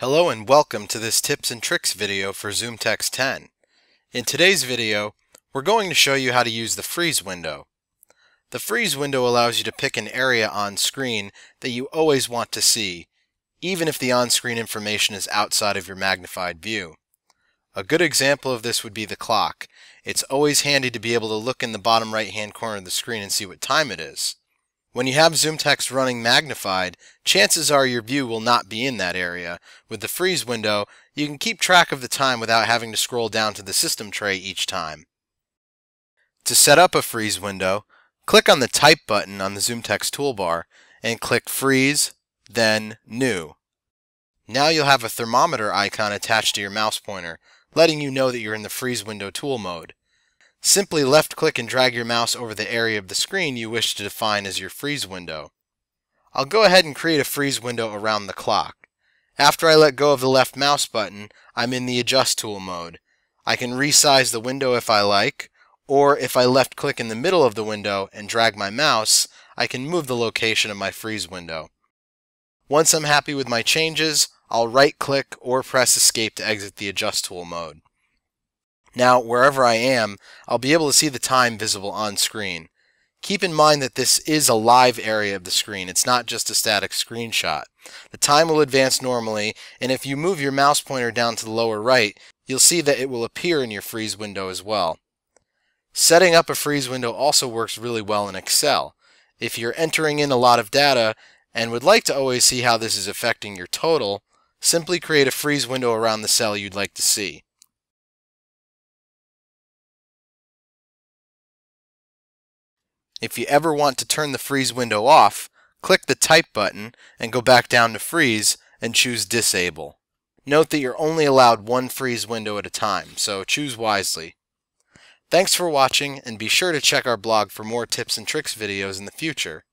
Hello and welcome to this tips and tricks video for ZoomText 10. In today's video, we're going to show you how to use the freeze window. The freeze window allows you to pick an area on screen that you always want to see, even if the on-screen information is outside of your magnified view. A good example of this would be the clock. It's always handy to be able to look in the bottom right hand corner of the screen and see what time it is. When you have zoom text running magnified, chances are your view will not be in that area. With the freeze window, you can keep track of the time without having to scroll down to the system tray each time. To set up a freeze window, click on the Type button on the Zoom Text toolbar and click Freeze, then New. Now you'll have a thermometer icon attached to your mouse pointer, letting you know that you're in the freeze window tool mode. Simply left-click and drag your mouse over the area of the screen you wish to define as your freeze window. I'll go ahead and create a freeze window around the clock. After I let go of the left mouse button, I'm in the Adjust Tool mode. I can resize the window if I like, or if I left-click in the middle of the window and drag my mouse, I can move the location of my freeze window. Once I'm happy with my changes, I'll right-click or press Escape to exit the Adjust Tool mode. Now, wherever I am, I'll be able to see the time visible on screen. Keep in mind that this is a live area of the screen, it's not just a static screenshot. The time will advance normally, and if you move your mouse pointer down to the lower right, you'll see that it will appear in your freeze window as well. Setting up a freeze window also works really well in Excel. If you're entering in a lot of data and would like to always see how this is affecting your total, simply create a freeze window around the cell you'd like to see. If you ever want to turn the freeze window off, click the Type button and go back down to Freeze and choose Disable. Note that you're only allowed one freeze window at a time, so choose wisely. Thanks for watching, and be sure to check our blog for more tips and tricks videos in the future.